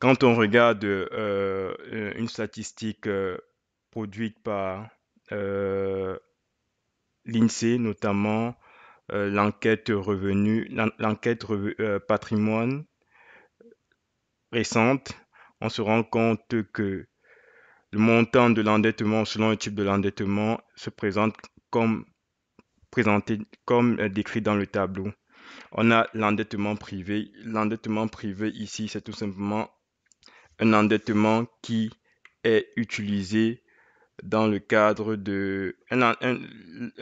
Quand on regarde euh, une statistique euh, produite par euh, l'INSEE, notamment l'enquête revenu, l'enquête patrimoine récente, on se rend compte que le montant de l'endettement selon le type de l'endettement se présente comme présenté comme décrit dans le tableau. On a l'endettement privé. L'endettement privé ici, c'est tout simplement un endettement qui est utilisé dans le cadre de...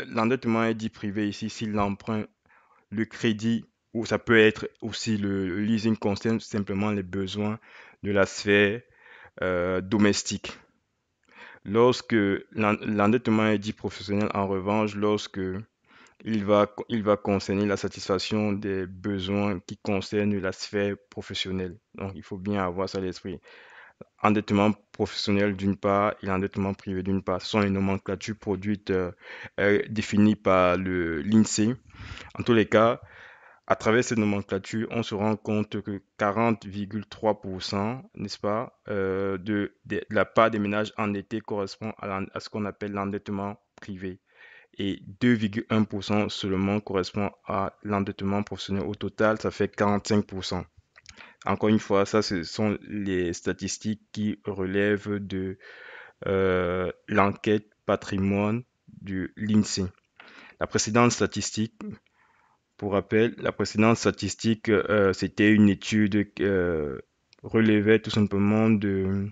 L'endettement est dit privé ici, si l'emprunt, le crédit, ou ça peut être aussi le leasing concerne simplement les besoins de la sphère euh, domestique. Lorsque l'endettement est dit professionnel, en revanche, lorsque il va, concerner la satisfaction des besoins qui concernent la sphère professionnelle. Donc, il faut bien avoir ça à l'esprit. Endettement professionnel d'une part et endettement privé d'une part. sont les nomenclatures produites euh, euh définies par l'INSEE. En tous les cas, à travers ces nomenclatures, on se rend compte que 40,3%, n'est-ce pas, euh, de, la part des ménages endettés correspond à ce qu'on appelle l'endettement privé et 2,1% seulement correspond à l'endettement professionnel. Au total, ça fait 45%. Encore une fois, ça, ce sont les statistiques qui relèvent de euh, l'enquête patrimoine du l'INSEE. La précédente statistique, pour rappel, la précédente statistique, euh, c'était une étude qui euh, relevait tout simplement de,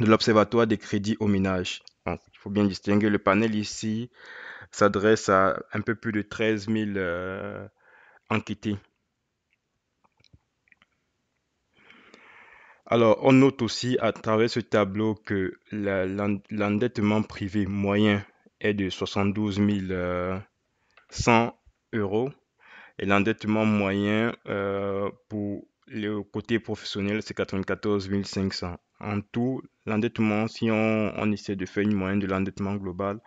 de l'Observatoire des crédits au ménage. il faut bien distinguer le panel ici s'adresse à un peu plus de 13 000 enquêtés. Alors, on note aussi à travers ce tableau que l'endettement privé moyen est de 72 100 euh, euros et l'endettement moyen euh, pour le côté professionnel, c'est 94 500. En tout, l'endettement, si on, essaie de faire une moyenne de l'endettement global,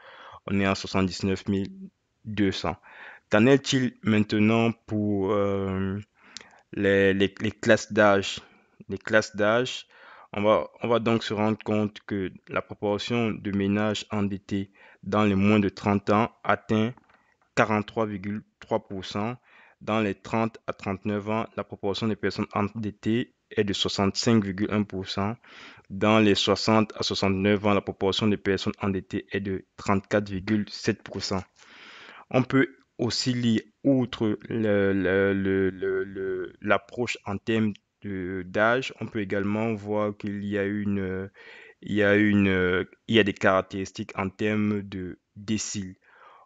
on est à 79 200. Qu'en est-il maintenant pour euh, les, classes d'âge Les classes d'âge, on va, on va donc se rendre compte que la proportion de ménages endettés dans les moins de 30 ans atteint 43,3%. Dans les 30 à 39 ans, la proportion des personnes endettées est de 65,1%. Dans les 60 à 69 ans, la proportion des personnes endettées est de 34,7%. On peut aussi lire, outre l'approche en termes d'âge, on peut également voir qu'il y a a des caractéristiques en termes de déciles.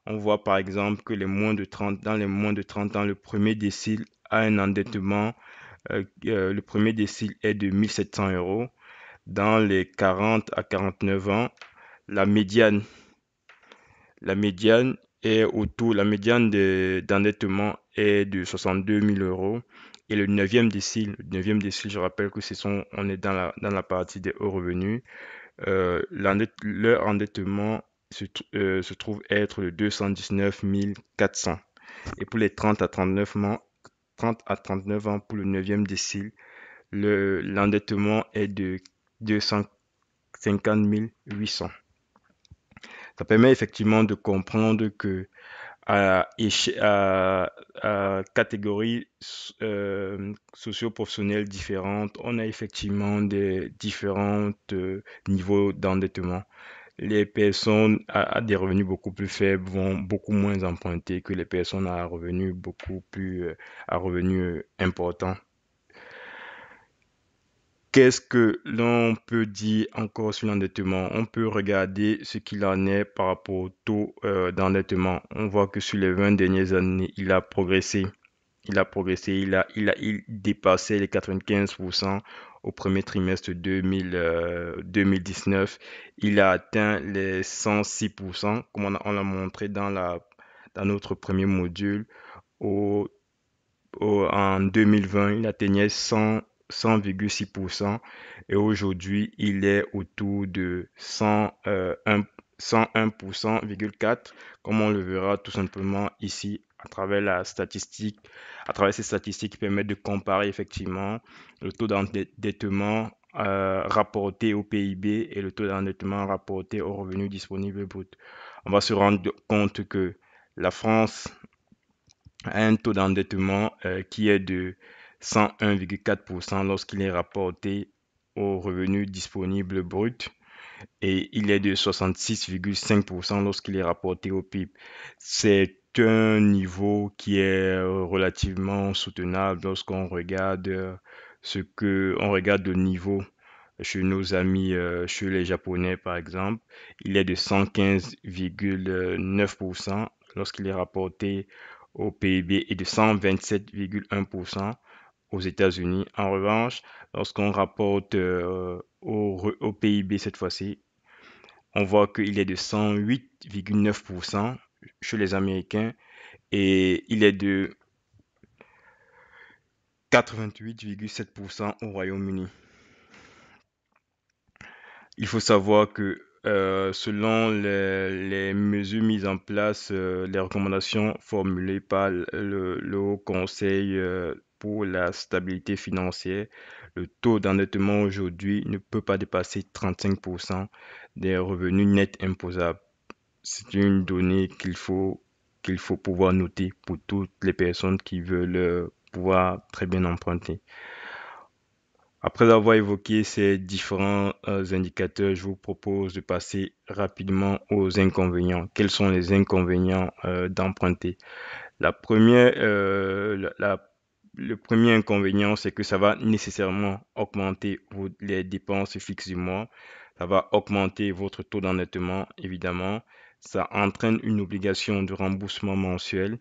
On voit par exemple que dans les moins de 30 ans, le premier décile a un endettement euh, euh, le premier décile est de 1700 euros. Dans les 40 à 49 ans, la médiane, la médiane est autour, la médiane d'endettement est de 62 000 euros. Et le 9e décile, 9e décile, je rappelle que ce sont, on est dans la, dans la partie des hauts revenus. Euh, leur endettement se, se, trouve être de 219 400. Et pour les 30 à 39 ans, 30 à 39 ans pour le 9e décile. L'endettement est de 250 800. Ça permet effectivement de comprendre que à, catégories euh, socioprofessionnelles différentes, on a effectivement des différents euh, niveaux d'endettement les personnes à, des revenus beaucoup plus faibles vont beaucoup moins emprunter que les personnes à revenus beaucoup plus euh, revenus euh, importants. Qu'est-ce que l'on peut dire encore sur l'endettement On peut regarder ce qu'il en est par rapport au taux euh, d'endettement. On voit que sur les 20 dernières années, il a progressé. Il a progressé, il a, il a il dépassé les 95% au premier trimestre 2019. Euh, il a atteint les 106%, comme on, l'a montré dans, la, dans notre premier module. Au, en 2020, il atteignait 100%. 100,6% et aujourd'hui il est autour de 101,4 euh, comme on le verra tout simplement ici à travers la statistique, à travers ces statistiques qui permettent de comparer effectivement le taux d'endettement euh, rapporté au PIB et le taux d'endettement rapporté au revenu disponible brut. On va se rendre compte que la France a un taux d'endettement euh, qui est de 101,4% lorsqu'il est rapporté au revenu disponible brut et il est de 66,5% lorsqu'il est rapporté au PIB. C'est un niveau qui est euh, relativement soutenable lorsqu'on regarde euh, ce que on regarde le niveau chez nos amis, euh, chez les Japonais par exemple, il est de 115,9% lorsqu'il est rapporté au PIB et de 127,1% aux États-Unis. En revanche, lorsqu'on rapporte au PIB cette fois-ci, on voit qu'il est de 108,9% chez les Américains et il est de 88,7% au Royaume-Uni. Il faut savoir que euh, selon les, mesures mises en place, euh, les recommandations formulées par le, Haut Conseil euh, pour la stabilité financière, le taux d'endettement aujourd'hui ne peut pas dépasser 35% des revenus nets imposables c'est une donnée qu'il faut, qu'il faut pouvoir noter pour toutes les personnes qui veulent euh, pouvoir très bien emprunter. Après avoir évoqué ces différents euh, indicateurs, je vous propose de passer rapidement aux inconvénients. Quels sont les inconvénients euh, d'emprunter La première, le premier inconvénient, c'est que ça va nécessairement augmenter les dépenses fixes du mois. Ça va augmenter votre taux d'endettement, évidemment ça entraîne une obligation de remboursement mensuel.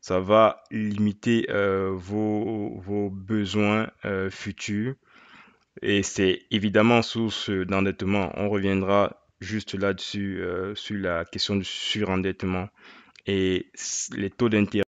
Ça va limiter euh, vos, besoins euh, futurs. Et c'est évidemment source d'endettement. On reviendra juste là-dessus, euh, sur la question du surendettement et les taux d'intérêt.